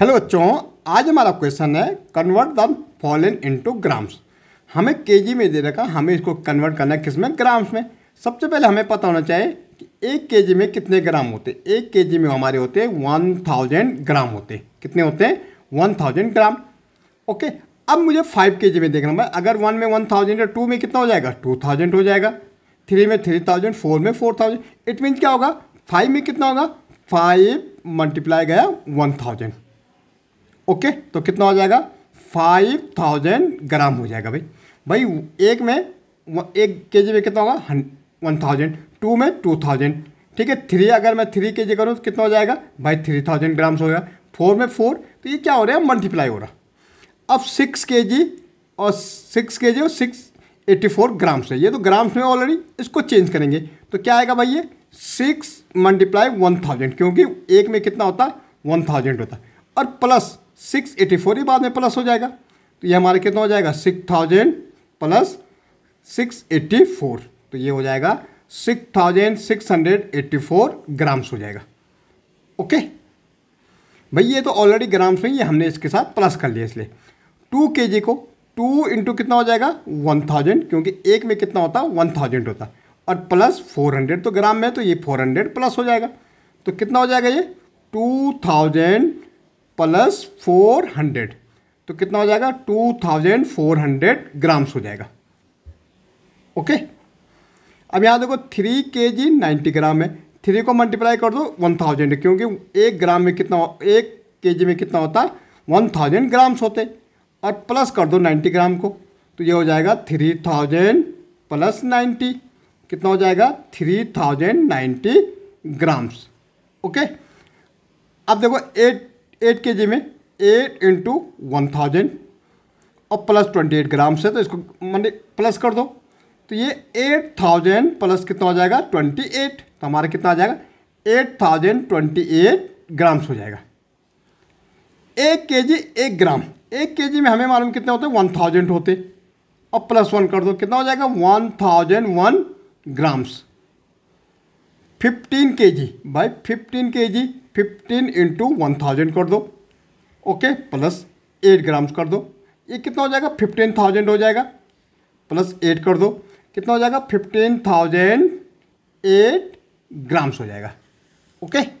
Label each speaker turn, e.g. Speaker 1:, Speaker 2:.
Speaker 1: Hello बच्चों आज हमारा क्वेश्चन है convert the following into grams हमें केजी में दे रखा हमें इसको कन्वर्ट करना है किस में ग्राम्स में सबसे पहले हमें पता होना चाहिए कि एक केजी में कितने ग्राम होते हैं एक केजी में हमारे होते हैं वन थाउजेंड ग्राम होते हैं कितने होते हैं वन थाउजेंड ग्राम ओके अब मुझे फाइव के जी में देखना मैं अगर वन में वन थाउजेंड या टू में कितना हो जाएगा टू थाउजेंड हो जाएगा थ्री में थ्री थाउजेंड फोर में फोर थाउजेंड इट मीन क्या होगा फाइव में कितना होगा फाइव मल्टीप्लाई गया वन थाउजेंड ओके तो कितना हो जाएगा फाइव थाउजेंड ग्राम हो जाएगा भाई भाई एक में एक के जी में कितना होगा वन थाउजेंड टू में टू थाउजेंड ठीक है थ्री अगर मैं थ्री के जी करूँ तो कितना हो जाएगा भाई थ्री थाउजेंड ग्राम्स होगा फोर में फोर तो ये क्या हो रहा है मल्टीप्लाई हो रहा अब सिक्स के जी और सिक्स के जी और सिक्स एट्टी फोर ग्राम्स है ये तो ग्राम्स में ऑलरेडी इसको चेंज करेंगे तो क्या आएगा भाई ये सिक्स मल्टीप्लाई वन थाउजेंड क्योंकि एक में कितना होता है वन थाउजेंड होता और प्लस सिक्स एटी फोर ही बाद में प्लस हो जाएगा तो ये हमारा कितना हो जाएगा six thousand plus six eighty four तो ये हो जाएगा six thousand six hundred eighty four grams हो जाएगा ओके भाई ये तो ऑलरेडी ग्राम्स में ये हमने इसके साथ प्लस कर लिया इसलिए टू के जी को टू इंटू कितना हो जाएगा वन थाउजेंड क्योंकि एक में कितना होता वन थाउजेंड होता और प्लस फोर हंड्रेड तो ग्राम में तो ये फोर हंड्रेड प्लस हो जाएगा तो कितना हो जाएगा ये two thousand plus four hundred तो कितना हो जाएगा two thousand four hundred grams हो जाएगा ओके अब यहाँ देखो थ्री के जी नाइन्टी ग्राम है थ्री को मल्टीप्लाई कर दो वन थाउजेंड क्योंकि एक ग्राम में कितना एक के जी में कितना होता है वन थाउजेंड ग्राम्स होते और प्लस कर दो नाइन्टी ग्राम को तो ये हो जाएगा थ्री थाउजेंड प्लस नाइन्टी कितना हो जाएगा three thousand ninety grams okay अब देखो एट एट के जी में एट इंटू वन थाउजेंड और प्लस ट्वेंटी एट ग्राम्स है तो इसको मैंने प्लस कर दो तो ये एट थाउजेंड प्लस कितना हो जाएगा ट्वेंटी एट तो हमारा कितना आ जाएगा eight thousand twenty eight grams हो जाएगा एक के जी एक ग्राम एक के जी में हमें मालूम कितने होते हैं वन थाउजेंड होते और प्लस वन कर दो कितना हो जाएगा one thousand one grams fifteen K G by fifteen K G fifteen into one thousand कर दो ओके प्लस एट ग्राम्स कर दो ये कितना हो जाएगा फिफ्टीन थाउजेंड हो जाएगा प्लस एट कर दो कितना हो जाएगा फिफ्टीन थाउजेंड एट ग्राम्स हो जाएगा ओके okay?